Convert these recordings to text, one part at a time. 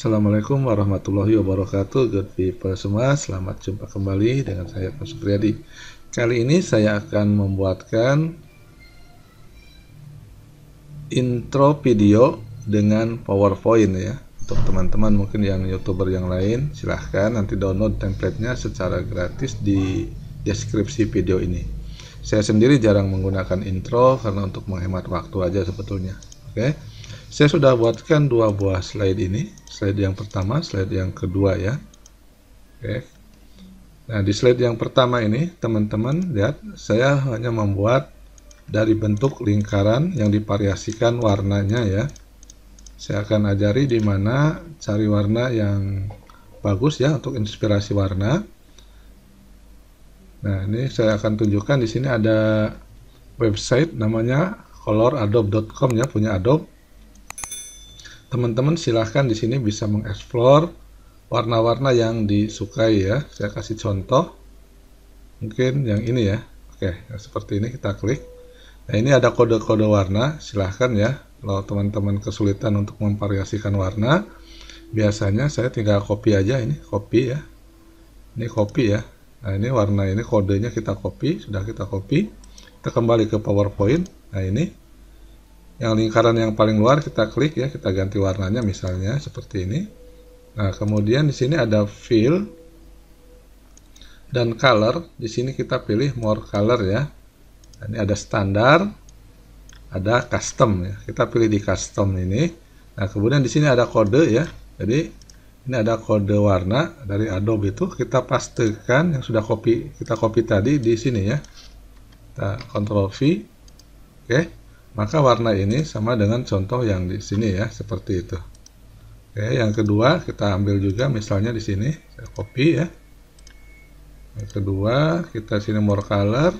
Assalamualaikum warahmatullahi wabarakatuh Good people semua Selamat jumpa kembali dengan saya Pak Supriyadi Kali ini saya akan membuatkan Intro video dengan powerpoint ya Untuk teman-teman mungkin yang youtuber yang lain Silahkan nanti download templatenya secara gratis di deskripsi video ini Saya sendiri jarang menggunakan intro Karena untuk menghemat waktu aja sebetulnya Oke okay? saya sudah buatkan dua buah slide ini slide yang pertama slide yang kedua ya oke nah di slide yang pertama ini teman-teman lihat saya hanya membuat dari bentuk lingkaran yang divariasikan warnanya ya saya akan ajari di mana cari warna yang bagus ya untuk inspirasi warna nah ini saya akan tunjukkan di sini ada website namanya coloradobe.com ya punya Adobe teman-teman silahkan di sini bisa mengeksplor warna-warna yang disukai ya. Saya kasih contoh, mungkin yang ini ya. Oke, seperti ini kita klik. Nah ini ada kode-kode warna, silahkan ya. Kalau teman-teman kesulitan untuk memvariasikan warna, biasanya saya tinggal copy aja ini, copy ya. Ini copy ya. Nah ini warna ini kodenya kita copy, sudah kita copy. Kita kembali ke PowerPoint. Nah ini yang lingkaran yang paling luar kita klik ya kita ganti warnanya misalnya seperti ini nah kemudian di sini ada fill dan color di sini kita pilih more color ya nah, ini ada standar ada custom ya kita pilih di custom ini nah kemudian di sini ada kode ya jadi ini ada kode warna dari Adobe itu kita pastikan yang sudah copy kita copy tadi di sini ya kita control V oke okay maka warna ini sama dengan contoh yang di sini ya, seperti itu. Oke, yang kedua kita ambil juga misalnya di sini, saya copy ya. Yang kedua, kita sini more color,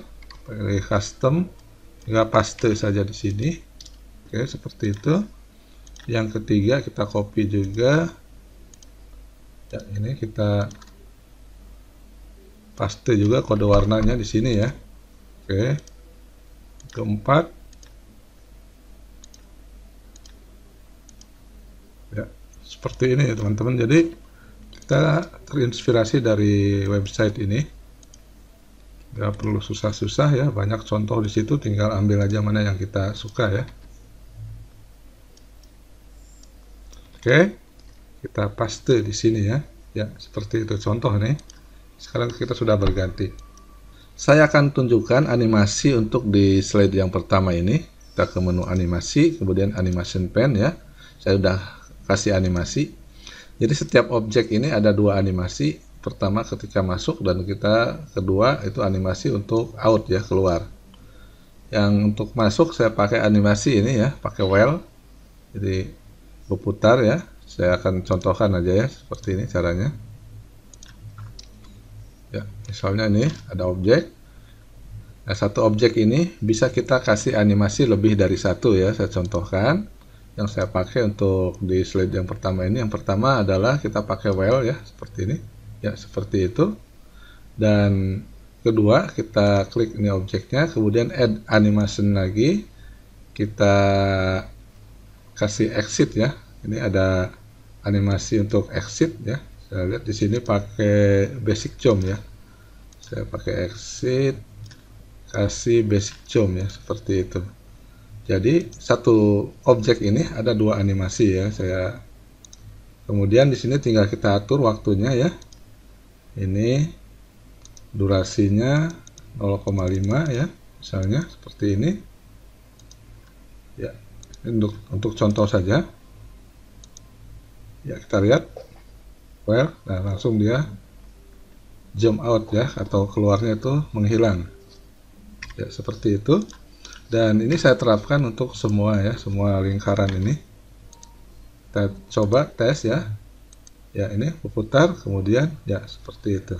pilih custom, tinggal paste saja di sini. Oke, seperti itu. Yang ketiga kita copy juga. Ya, ini kita paste juga kode warnanya di sini ya. Oke. Keempat seperti ini ya teman-teman jadi kita terinspirasi dari website ini nggak perlu susah-susah ya banyak contoh di situ tinggal ambil aja mana yang kita suka ya oke kita paste di sini ya ya seperti itu contoh nih sekarang kita sudah berganti saya akan tunjukkan animasi untuk di slide yang pertama ini kita ke menu animasi kemudian animation pen ya saya sudah kasih animasi. Jadi setiap objek ini ada dua animasi, pertama ketika masuk dan kita kedua itu animasi untuk out ya keluar. Yang untuk masuk saya pakai animasi ini ya, pakai well. Jadi berputar ya. Saya akan contohkan aja ya seperti ini caranya. Ya, misalnya ini ada objek. Nah, satu objek ini bisa kita kasih animasi lebih dari satu ya, saya contohkan yang saya pakai untuk di slide yang pertama ini yang pertama adalah kita pakai well ya seperti ini ya seperti itu dan kedua kita klik ini objeknya kemudian add animation lagi kita kasih exit ya ini ada animasi untuk exit ya saya lihat di sini pakai basic jump ya saya pakai exit kasih basic jump ya seperti itu jadi satu objek ini ada dua animasi ya. Saya kemudian di sini tinggal kita atur waktunya ya. Ini durasinya 0,5 ya, misalnya seperti ini. Ya, untuk untuk contoh saja. Ya, kita lihat well, nah langsung dia jump out ya atau keluarnya itu menghilang. Ya, seperti itu dan ini saya terapkan untuk semua ya semua lingkaran ini kita coba tes ya ya ini putar kemudian ya seperti itu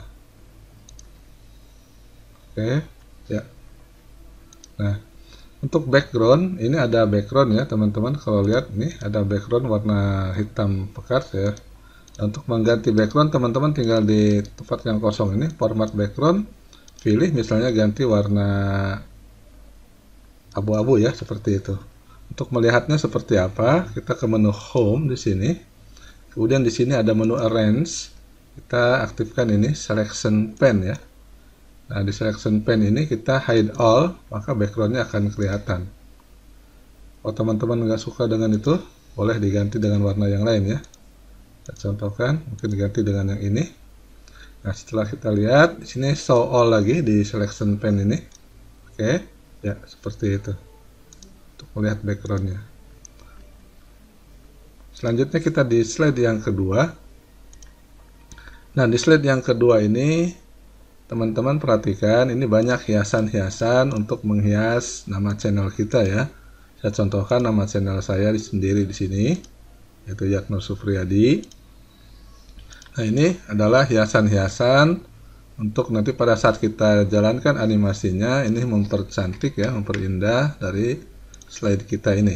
oke ya nah untuk background ini ada background ya teman-teman kalau lihat ini ada background warna hitam pekat ya dan untuk mengganti background teman-teman tinggal di tempat yang kosong ini format background pilih misalnya ganti warna abu-abu ya seperti itu. Untuk melihatnya seperti apa, kita ke menu home di sini. Kemudian di sini ada menu arrange. Kita aktifkan ini selection pen ya. Nah, di selection pen ini kita hide all, maka backgroundnya akan kelihatan. Kalau teman-teman nggak suka dengan itu, boleh diganti dengan warna yang lain ya. Kita contohkan, mungkin diganti dengan yang ini. Nah, setelah kita lihat, di sini show all lagi di selection pen ini. Oke. Okay ya seperti itu untuk melihat backgroundnya selanjutnya kita di slide yang kedua nah di slide yang kedua ini teman-teman perhatikan ini banyak hiasan-hiasan untuk menghias nama channel kita ya saya contohkan nama channel saya sendiri di sini yaitu Yakno Sufriyadi nah ini adalah hiasan-hiasan untuk nanti pada saat kita jalankan animasinya ini mempercantik ya memperindah dari slide kita ini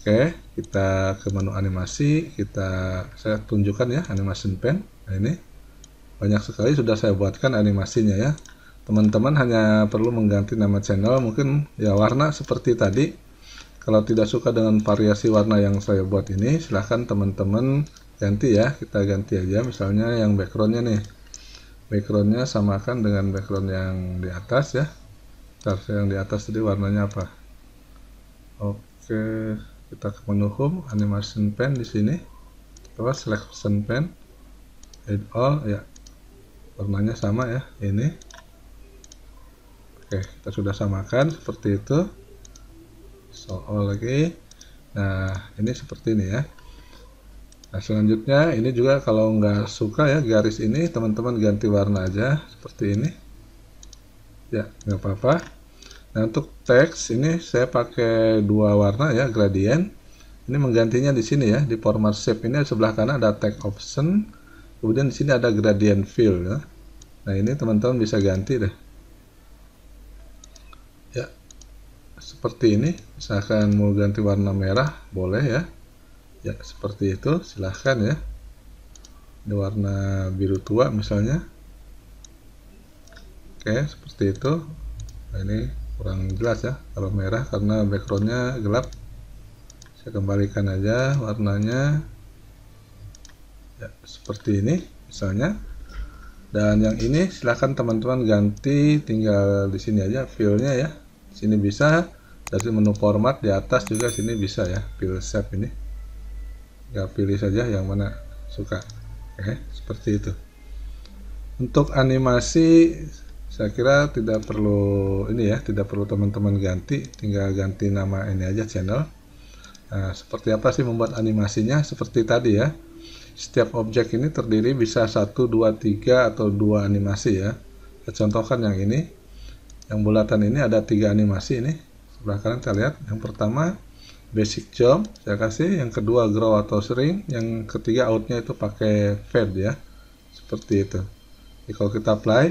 oke kita ke menu animasi kita saya tunjukkan ya animasi pen nah, ini banyak sekali sudah saya buatkan animasinya ya teman-teman hanya perlu mengganti nama channel mungkin ya warna seperti tadi kalau tidak suka dengan variasi warna yang saya buat ini silahkan teman-teman ganti ya kita ganti aja misalnya yang backgroundnya nih backgroundnya samakan dengan background yang di atas ya charge yang di atas tadi warnanya apa oke kita ke menu home animation pen di sini coba selection pen add all ya warnanya sama ya ini oke kita sudah samakan seperti itu so all lagi nah ini seperti ini ya Nah selanjutnya ini juga kalau nggak suka ya garis ini teman-teman ganti warna aja seperti ini. Ya nggak apa-apa. Nah untuk teks ini saya pakai dua warna ya gradient. Ini menggantinya di sini ya di format shape ini sebelah kanan ada tag option. Kemudian di sini ada gradient fill ya. Nah ini teman-teman bisa ganti deh. Ya seperti ini. Misalkan mau ganti warna merah boleh ya ya seperti itu silahkan ya ini warna biru tua misalnya oke seperti itu nah, ini kurang jelas ya kalau merah karena backgroundnya gelap saya kembalikan aja warnanya ya, seperti ini misalnya dan yang ini silahkan teman-teman ganti tinggal di sini aja filenya ya sini bisa dari menu format di atas juga sini bisa ya fill shape ini ya pilih saja yang mana suka oke seperti itu untuk animasi saya kira tidak perlu ini ya tidak perlu teman-teman ganti tinggal ganti nama ini aja channel nah, seperti apa sih membuat animasinya seperti tadi ya setiap objek ini terdiri bisa satu dua tiga atau dua animasi ya saya contohkan yang ini yang bulatan ini ada tiga animasi ini sebelah kanan kita lihat yang pertama basic jump saya kasih yang kedua grow atau sering yang ketiga outnya itu pakai fade ya seperti itu Jadi, kalau kita apply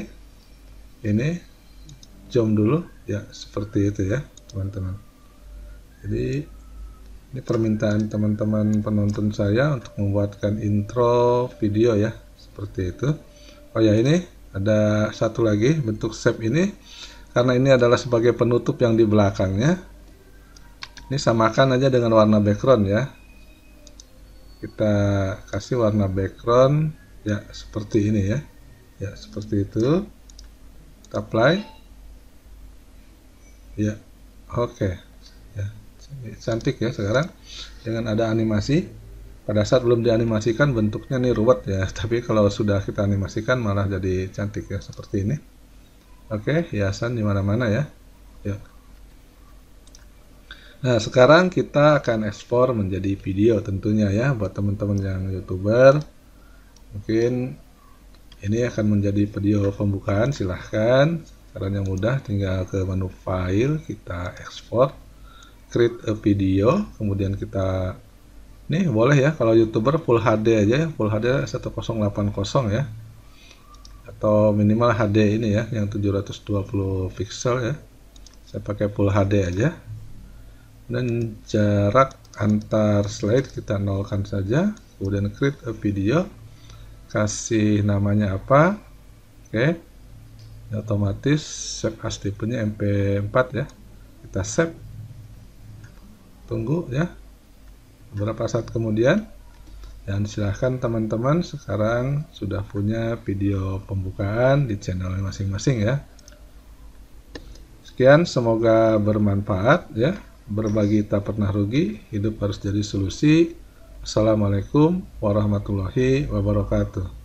ini jump dulu ya seperti itu ya teman-teman jadi ini permintaan teman-teman penonton saya untuk membuatkan intro video ya seperti itu oh ya ini ada satu lagi bentuk shape ini karena ini adalah sebagai penutup yang di belakangnya ini samakan aja dengan warna background ya kita kasih warna background ya seperti ini ya ya seperti itu kita apply ya oke okay. ya cantik ya sekarang dengan ada animasi pada saat belum dianimasikan bentuknya nih ruwet ya tapi kalau sudah kita animasikan malah jadi cantik ya seperti ini oke okay, hiasan dimana mana-mana ya yuk ya. Nah, sekarang kita akan ekspor menjadi video tentunya ya buat teman-teman yang YouTuber. Mungkin ini akan menjadi video pembukaan, silahkan. Caranya mudah, tinggal ke menu file, kita ekspor, create a video, kemudian kita nih boleh ya kalau youtuber full HD aja ya full HD 1080 ya atau minimal HD ini ya yang 720 pixel ya saya pakai full HD aja dan jarak antar slide kita nolkan saja kemudian create a video kasih namanya apa oke okay. otomatis save as tipenya mp4 ya kita save tunggu ya beberapa saat kemudian dan silahkan teman-teman sekarang sudah punya video pembukaan di channel masing-masing ya sekian semoga bermanfaat ya berbagi tak pernah rugi, hidup harus jadi solusi. Assalamualaikum warahmatullahi wabarakatuh.